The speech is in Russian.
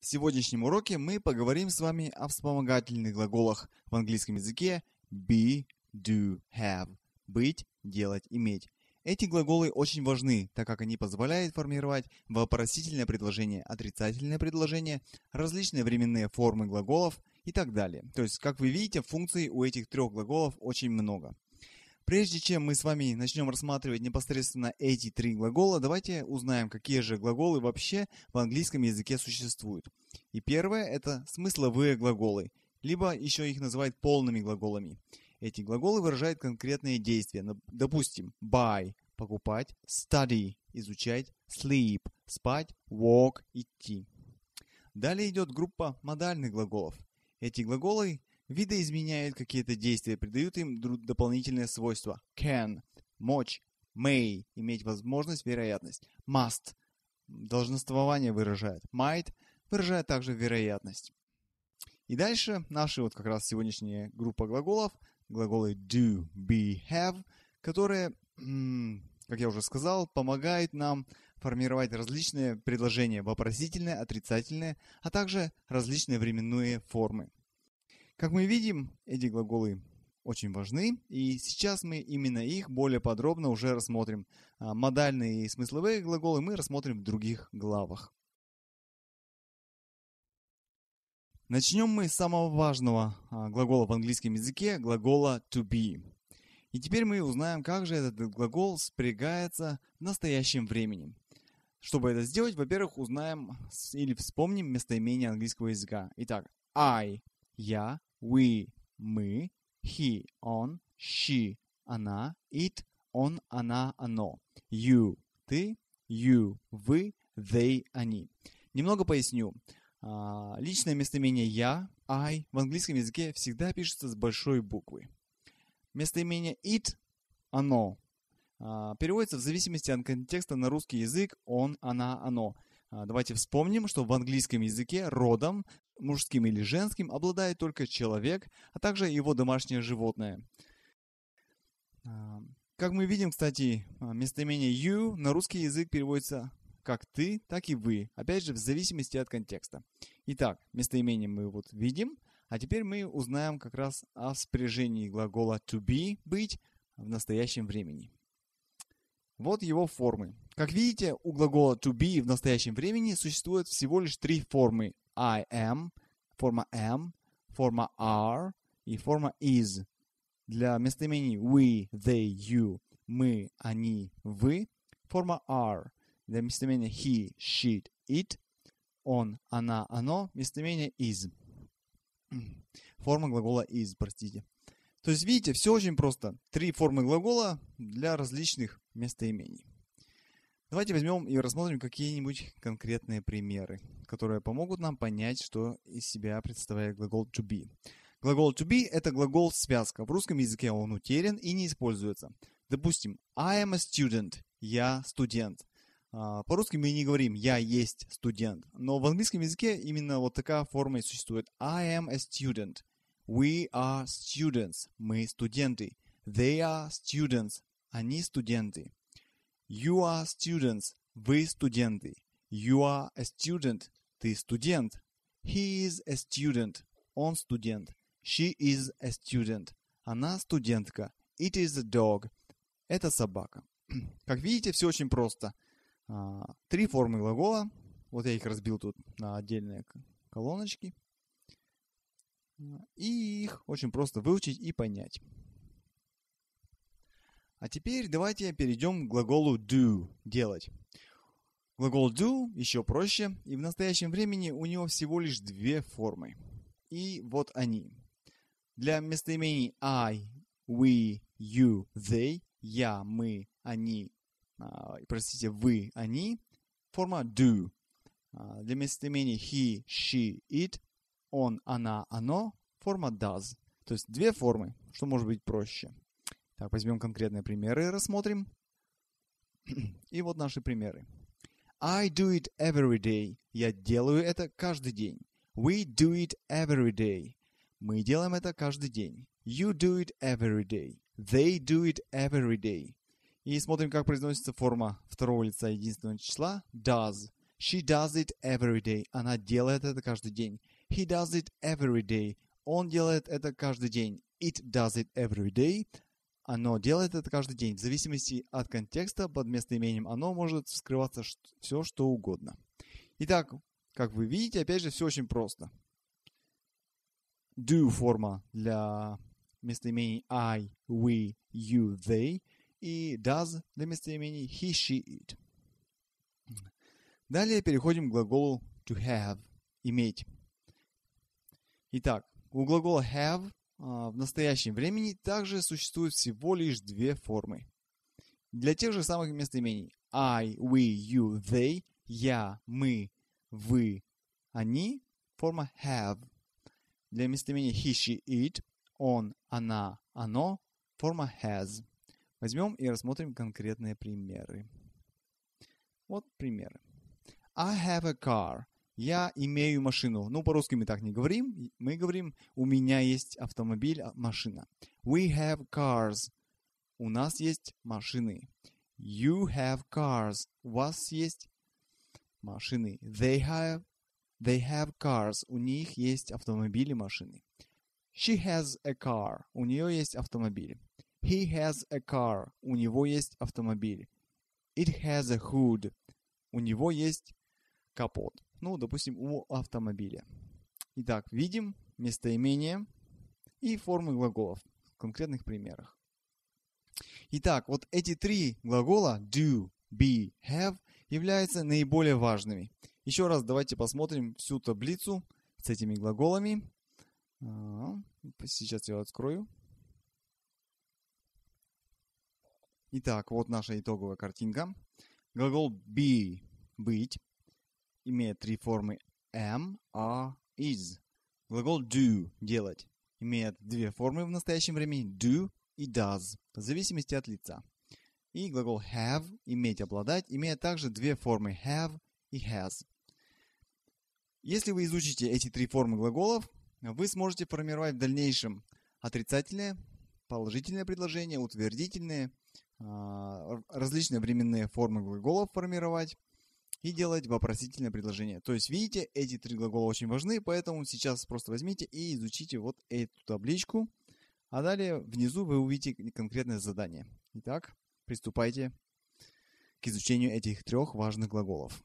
В сегодняшнем уроке мы поговорим с вами о вспомогательных глаголах в английском языке be, do, have – быть, делать, иметь. Эти глаголы очень важны, так как они позволяют формировать вопросительное предложение, отрицательное предложение, различные временные формы глаголов и так далее. То есть, как вы видите, функций у этих трех глаголов очень много. Прежде чем мы с вами начнем рассматривать непосредственно эти три глагола, давайте узнаем, какие же глаголы вообще в английском языке существуют. И первое – это смысловые глаголы, либо еще их называют полными глаголами. Эти глаголы выражают конкретные действия. Допустим, buy – покупать, study – изучать, sleep – спать, walk – идти. Далее идет группа модальных глаголов. Эти глаголы видоизменяют какие-то действия, придают им дополнительные свойства. Can – мочь, may – иметь возможность, вероятность, must – должноствование выражает, might – выражает также вероятность. И дальше наши вот как раз сегодняшняя группа глаголов, глаголы do, be, have, которые, как я уже сказал, помогают нам формировать различные предложения вопросительные, отрицательные, а также различные временные формы. Как мы видим, эти глаголы очень важны, и сейчас мы именно их более подробно уже рассмотрим. А, модальные и смысловые глаголы мы рассмотрим в других главах. Начнем мы с самого важного а, глагола в английском языке, глагола to be. И теперь мы узнаем, как же этот глагол спрягается в настоящем времени. Чтобы это сделать, во-первых, узнаем или вспомним местоимение английского языка. Итак, I – я, we – мы, he – он, she – она, it – он, она, оно, you – ты, you – вы, they – они. Немного поясню. А, личное местоимение «я», «I» в английском языке всегда пишется с большой буквы. Местоимение «it» – «оно». А, переводится в зависимости от контекста на русский язык «он», «она», «оно». А, давайте вспомним, что в английском языке родом, мужским или женским, обладает только человек, а также его домашнее животное. А, как мы видим, кстати, а, местоимение you на русский язык переводится как ты, так и вы, опять же, в зависимости от контекста. Итак, местоимение мы вот видим, а теперь мы узнаем как раз о спряжении глагола to be, быть, в настоящем времени. Вот его формы. Как видите, у глагола to be в настоящем времени существует всего лишь три формы. I am, форма am, форма are и форма is. Для местоимений we, they, you, мы, они, вы, форма are. Для местоимения he, she, it, он, она, оно, местоимение is. Форма глагола is, простите. То есть, видите, все очень просто. Три формы глагола для различных местоимений. Давайте возьмем и рассмотрим какие-нибудь конкретные примеры, которые помогут нам понять, что из себя представляет глагол to be. Глагол to be – это глагол связка. В русском языке он утерян и не используется. Допустим, I am a student – я студент. А, по-русски мы не говорим «я есть студент», но в английском языке именно вот такая форма и существует. I am a student. We are students. Мы студенты. They are students. Они студенты. You are students. Вы студенты. You are a student. Ты студент. He is a student. Он студент. She is a student. Она студентка. It is a dog. Это собака. Как видите, все очень просто. А, три формы глагола. Вот я их разбил тут на отдельные колоночки. И их очень просто выучить и понять. А теперь давайте перейдем к глаголу do – делать. Глагол do еще проще, и в настоящем времени у него всего лишь две формы. И вот они. Для местоимений I, we, you, they – я, мы, они, а, простите, вы, они – форма do. А, для местоимений he, she, it он, она, оно, форма does. То есть две формы, что может быть проще. Так, возьмем конкретные примеры и рассмотрим. И вот наши примеры. I do it every day. Я делаю это каждый день. We do it every day. Мы делаем это каждый день. You do it every day. They do it every day. И смотрим, как произносится форма второго лица единственного числа does. She does it every day. Она делает это каждый день. He does it every day. Он делает это каждый день. It does it every day. Оно делает это каждый день. В зависимости от контекста, под местоимением оно может скрываться все, что угодно. Итак, как вы видите, опять же, все очень просто. Do форма для местоимений I, we, you, they и does для местоимений he, she, it. Далее переходим к глаголу to have – иметь. Итак, у глагола have а, в настоящем времени также существует всего лишь две формы. Для тех же самых местоимений I, we, you, they, я, мы, вы, они форма have. Для местоимений he, she, it, он, она, оно форма has. Возьмем и рассмотрим конкретные примеры. Вот примеры. I have a car я имею машину. Ну, по-русски мы так не говорим. Мы говорим, у меня есть автомобиль, а, машина. We have cars. У нас есть машины. You have cars. У вас есть машины. They have, they have cars. У них есть автомобили, машины. She has a car. У нее есть автомобиль. He has a car. У него есть автомобиль. It has a hood. У него есть капот ну, допустим, у автомобиля. Итак, видим местоимение и формы глаголов в конкретных примерах. Итак, вот эти три глагола do, be, have являются наиболее важными. Еще раз давайте посмотрим всю таблицу с этими глаголами. А, сейчас я открою. Итак, вот наша итоговая картинка. Глагол be – быть имеет три формы am, are, «а», is. Глагол do – делать имеет две формы в настоящем времени – do и does, в зависимости от лица. И глагол have – иметь, обладать, имеет также две формы – have и has. Если вы изучите эти три формы глаголов, вы сможете формировать в дальнейшем отрицательные, положительные предложения, утвердительные, а, различные временные формы глаголов формировать, и делать вопросительное предложение. То есть, видите, эти три глагола очень важны, поэтому сейчас просто возьмите и изучите вот эту табличку. А далее внизу вы увидите конкретное задание. Итак, приступайте к изучению этих трех важных глаголов.